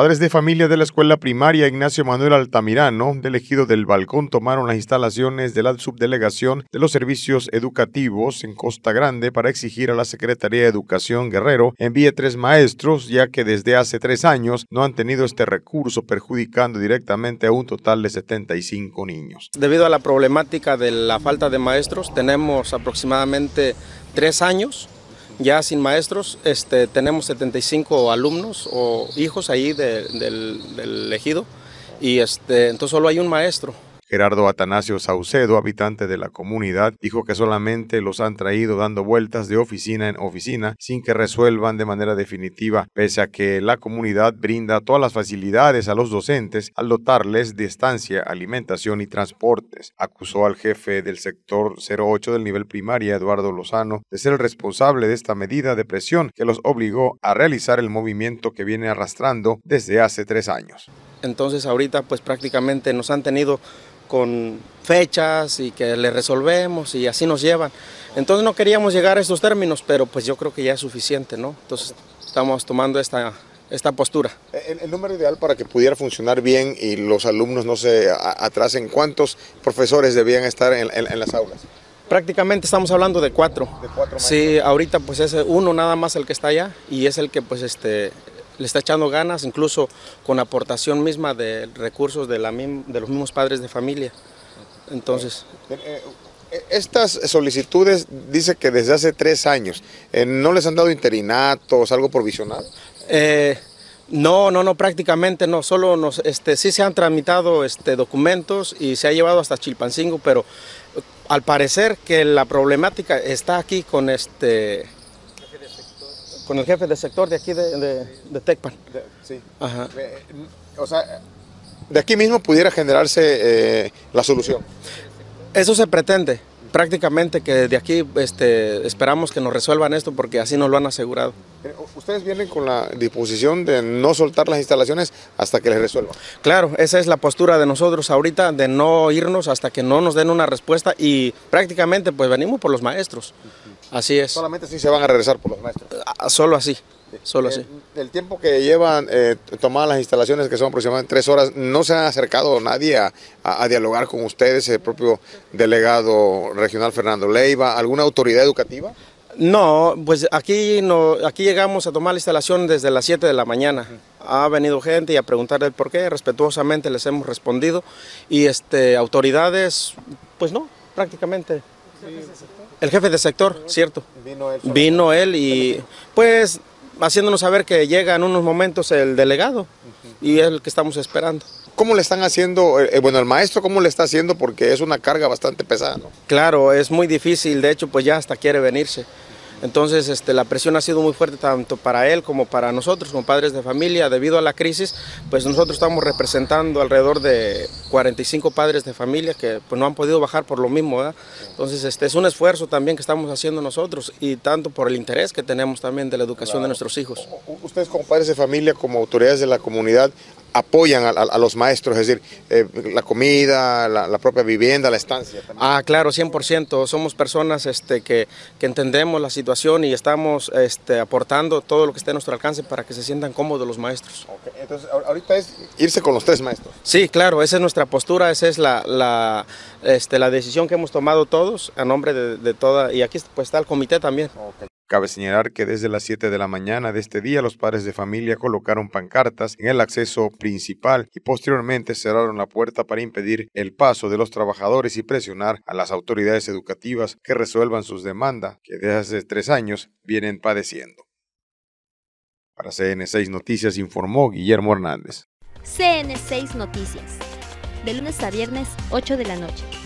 Padres de familia de la escuela primaria Ignacio Manuel Altamirano, del del Balcón, tomaron las instalaciones de la subdelegación de los servicios educativos en Costa Grande para exigir a la Secretaría de Educación Guerrero envíe tres maestros, ya que desde hace tres años no han tenido este recurso, perjudicando directamente a un total de 75 niños. Debido a la problemática de la falta de maestros, tenemos aproximadamente tres años ya sin maestros, este, tenemos 75 alumnos o hijos ahí del, del, ejido y este, entonces solo hay un maestro. Gerardo Atanasio Saucedo, habitante de la comunidad, dijo que solamente los han traído dando vueltas de oficina en oficina sin que resuelvan de manera definitiva, pese a que la comunidad brinda todas las facilidades a los docentes al dotarles de estancia, alimentación y transportes. Acusó al jefe del sector 08 del nivel primaria, Eduardo Lozano, de ser el responsable de esta medida de presión que los obligó a realizar el movimiento que viene arrastrando desde hace tres años entonces ahorita pues prácticamente nos han tenido con fechas y que le resolvemos y así nos llevan. Entonces no queríamos llegar a estos términos, pero pues yo creo que ya es suficiente, ¿no? Entonces estamos tomando esta, esta postura. El, número ideal para que pudiera funcionar bien y los alumnos no se atrasen, ¿cuántos profesores debían estar en, las aulas? prácticamente estamos hablando de cuatro. De cuatro sí, ahorita pues es uno nada más el que está allá y es el que pues este le está echando ganas, incluso con aportación misma de recursos de, la, de los mismos padres de familia. Entonces... Eh, eh, eh, estas solicitudes dice que desde hace tres años, ¿no les han dado interinatos, algo provisional? no, no, no, prácticamente no, solo nos, este, sí se han tramitado este, documentos y se ha llevado hasta Chilpancingo, pero al parecer que la problemática está aquí con este con el jefe del sector de aquí de, Tecpan. sí. Ajá. Eh, o sea, de aquí mismo pudiera generarse eh, la solución. Eso se pretende, prácticamente que de aquí este, esperamos que nos resuelvan esto porque así nos lo han asegurado. Eh, ustedes vienen con la disposición de no soltar las instalaciones hasta que les resuelvan. Claro, esa es la postura de nosotros ahorita, de no irnos hasta que no nos den una respuesta y prácticamente pues venimos por los maestros. Así es. Solamente así se van a regresar por los maestros. Ah, ah, solo así. Solo así. El tiempo que llevan eh, tomadas las instalaciones, que son aproximadamente tres horas, ¿no se ha acercado nadie a, dialogar con ustedes, el propio delegado regional Fernando Leiva, alguna autoridad educativa? No, pues aquí, no, aquí llegamos a tomar la instalación desde las 7 de la mañana. Ha venido gente y a preguntar el por qué, respetuosamente les hemos respondido. Y este, autoridades, pues no, prácticamente. El jefe de sector, cierto. Vino él. Vino él y pues haciéndonos saber que llega en unos momentos el delegado y es el que estamos esperando. ¿Cómo le están haciendo, eh, eh, bueno, el maestro cómo le está haciendo? Porque es una carga bastante pesada, ¿no? Claro, es muy difícil, de hecho, pues ya hasta quiere venirse. Entonces, este, la presión ha sido muy fuerte tanto para él como para nosotros, como padres de familia. Debido a la crisis, pues nosotros estamos representando alrededor de 45 padres de familia que pues, no han podido bajar por lo mismo. Entonces, este es un esfuerzo también que estamos haciendo nosotros y tanto por el interés que tenemos también de la educación de nuestros hijos. Ustedes como padres de familia, como autoridades de la comunidad, apoyan a, los maestros, es decir, eh, la comida, la, propia vivienda, la estancia. Ah, claro, 100%. Somos personas este, que, entendemos la situación y estamos este, aportando todo lo que esté a nuestro alcance para que se sientan cómodos los maestros. Entonces, ahorita es irse con los tres maestros. Sí, claro, esa es nuestra postura, esa es la, la, este, la decisión que hemos tomado todos a nombre de, toda, y aquí pues, está el comité también. Cabe señalar que desde las 7 de la mañana de este día los padres de familia colocaron pancartas en el acceso principal y posteriormente cerraron la puerta para impedir el paso de los trabajadores y presionar a las autoridades educativas que resuelvan sus demandas que desde hace tres años vienen padeciendo. Para CN6 Noticias informó Guillermo Hernández. CN6 Noticias, de lunes a viernes 8 de la noche.